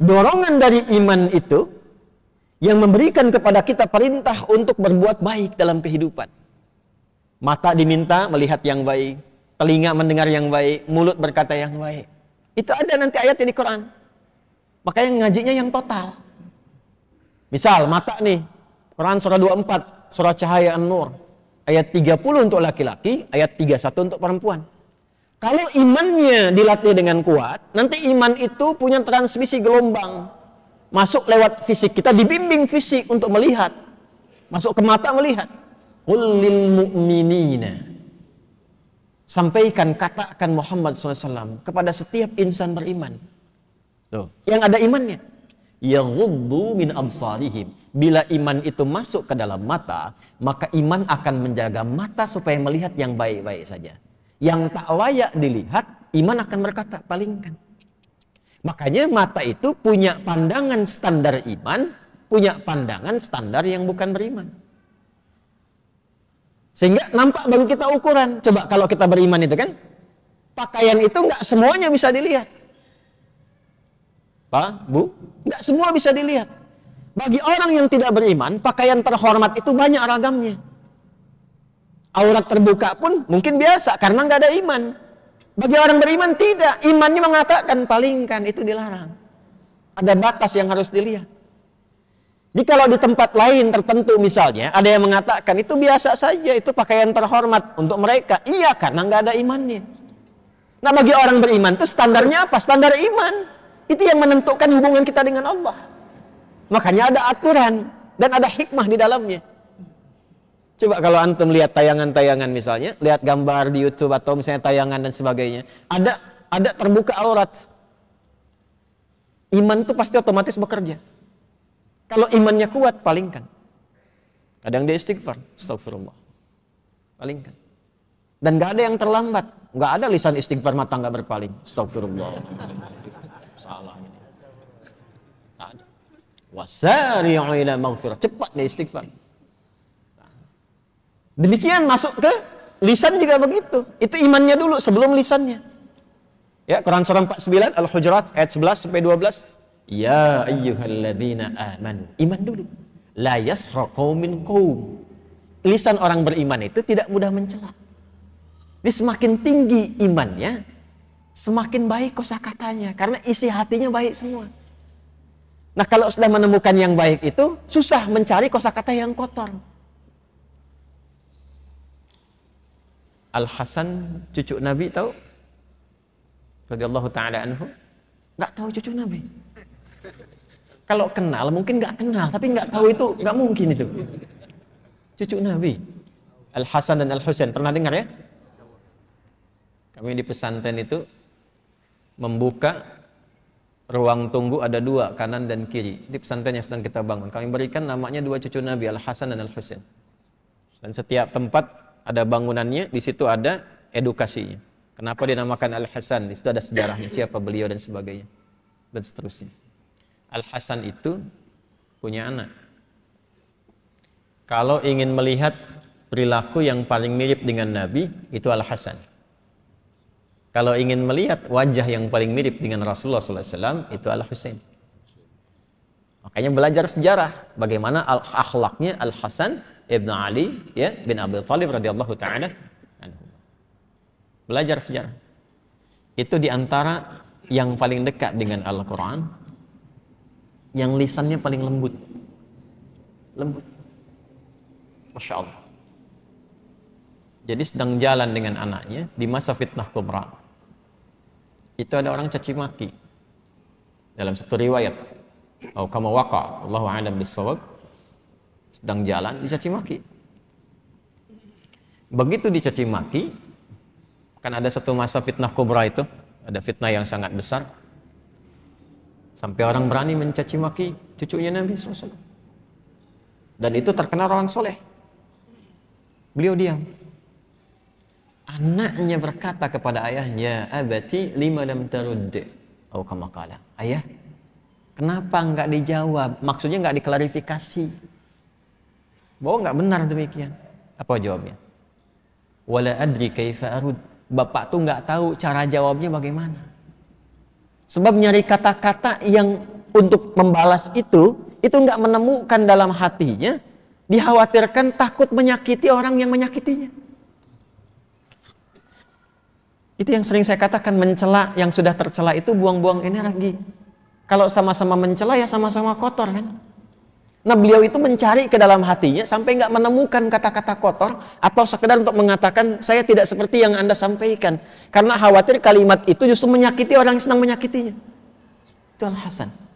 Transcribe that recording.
dorongan dari iman itu yang memberikan kepada kita perintah untuk berbuat baik dalam kehidupan. Mata diminta melihat yang baik, telinga mendengar yang baik, mulut berkata yang baik. Itu ada nanti ayat di Quran. Makanya ngajinya yang total. Misal mata nih, Quran surah 24, surah cahaya An-Nur, ayat 30 untuk laki-laki, ayat 31 untuk perempuan. Kalau imannya dilatih dengan kuat, nanti iman itu punya transmisi gelombang. Masuk lewat fisik. Kita dibimbing fisik untuk melihat. Masuk ke mata melihat. Qullil mu'minina. Sampaikan, katakan Muhammad SAW kepada setiap insan beriman. Tuh. Yang ada imannya. Yaghuddu min absarihim. Bila iman itu masuk ke dalam mata, maka iman akan menjaga mata supaya melihat yang baik-baik saja yang tak layak dilihat, iman akan berkata palingkan. Makanya mata itu punya pandangan standar iman, punya pandangan standar yang bukan beriman. Sehingga nampak bagi kita ukuran. Coba kalau kita beriman itu kan, pakaian itu nggak semuanya bisa dilihat. Pak, Bu, nggak semua bisa dilihat. Bagi orang yang tidak beriman, pakaian terhormat itu banyak ragamnya. Aurat terbuka pun mungkin biasa karena nggak ada iman. Bagi orang beriman tidak, imannya mengatakan palingkan itu dilarang. Ada batas yang harus dilihat. Jadi kalau di tempat lain tertentu misalnya ada yang mengatakan itu biasa saja, itu pakaian terhormat untuk mereka. Iya karena nggak ada imannya. Nah bagi orang beriman itu standarnya apa? Standar iman. Itu yang menentukan hubungan kita dengan Allah. Makanya ada aturan dan ada hikmah di dalamnya. Coba kalau antum lihat tayangan-tayangan misalnya, lihat gambar di YouTube atau misalnya tayangan dan sebagainya, ada ada terbuka aurat. Iman itu pasti otomatis bekerja. Kalau imannya kuat, palingkan. Kadang dia istighfar, astagfirullah. Palingkan. Dan gak ada yang terlambat. Gak ada lisan istighfar mata gak berpaling. Astagfirullah. Salah ini. Wasari'u ila maghfirah. Cepat dia istighfar. Demikian masuk ke lisan juga begitu. Itu imannya dulu sebelum lisannya. Ya, Quran surah 49 Al-Hujurat ayat 11 sampai 12. Ya ayyuhalladzina amanu. Iman dulu. La yasra qaumin qaum. Lisan orang beriman itu tidak mudah mencela. Ini semakin tinggi imannya, semakin baik kosakatanya karena isi hatinya baik semua. Nah, kalau sudah menemukan yang baik itu, susah mencari kosakata yang kotor. Al Hasan cucu Nabi tahu? Radhiyallahu taala anhu. Gak tahu cucu Nabi. Kalau kenal mungkin nggak kenal, tapi nggak tahu itu nggak mungkin itu. Cucu Nabi. Al Hasan dan Al Husain pernah dengar ya? Kami di pesantren itu membuka ruang tunggu ada dua kanan dan kiri di pesantren yang sedang kita bangun kami berikan namanya dua cucu Nabi Al Hasan dan Al Husain dan setiap tempat ada bangunannya, di situ ada edukasinya. Kenapa dinamakan Al-Hasan? Di situ ada sejarahnya, siapa beliau dan sebagainya. Dan seterusnya. Al-Hasan itu punya anak. Kalau ingin melihat perilaku yang paling mirip dengan Nabi, itu Al-Hasan. Kalau ingin melihat wajah yang paling mirip dengan Rasulullah Sallallahu Alaihi Wasallam itu Al-Husain. Makanya belajar sejarah, bagaimana al akhlaknya Al-Hasan Ibnu Ali ya bin Abi Thalib radhiyallahu taala Belajar sejarah. Itu di antara yang paling dekat dengan Al-Quran, yang lisannya paling lembut. Lembut. Masya Allah. Jadi sedang jalan dengan anaknya di masa fitnah kubra. Itu ada orang caci maki. Dalam satu riwayat, "Au kama waqa, Allahu a'lam bis sedang jalan dicaci maki. Begitu dicaci maki, kan ada satu masa fitnah kubra itu, ada fitnah yang sangat besar. Sampai orang berani mencaci maki cucunya Nabi SAW. Dan itu terkenal orang soleh. Beliau diam. Anaknya berkata kepada ayahnya, Abati lima lam tarud. Oh, kamakala. Ayah, kenapa enggak dijawab? Maksudnya enggak diklarifikasi bahwa nggak benar demikian apa jawabnya wala adri kaifa arud bapak tuh nggak tahu cara jawabnya bagaimana sebab nyari kata-kata yang untuk membalas itu itu nggak menemukan dalam hatinya dikhawatirkan takut menyakiti orang yang menyakitinya itu yang sering saya katakan mencela yang sudah tercela itu buang-buang energi kalau sama-sama mencela ya sama-sama kotor kan Nah beliau itu mencari ke dalam hatinya sampai nggak menemukan kata-kata kotor atau sekedar untuk mengatakan saya tidak seperti yang anda sampaikan karena khawatir kalimat itu justru menyakiti orang yang senang menyakitinya. Itu Al Hasan.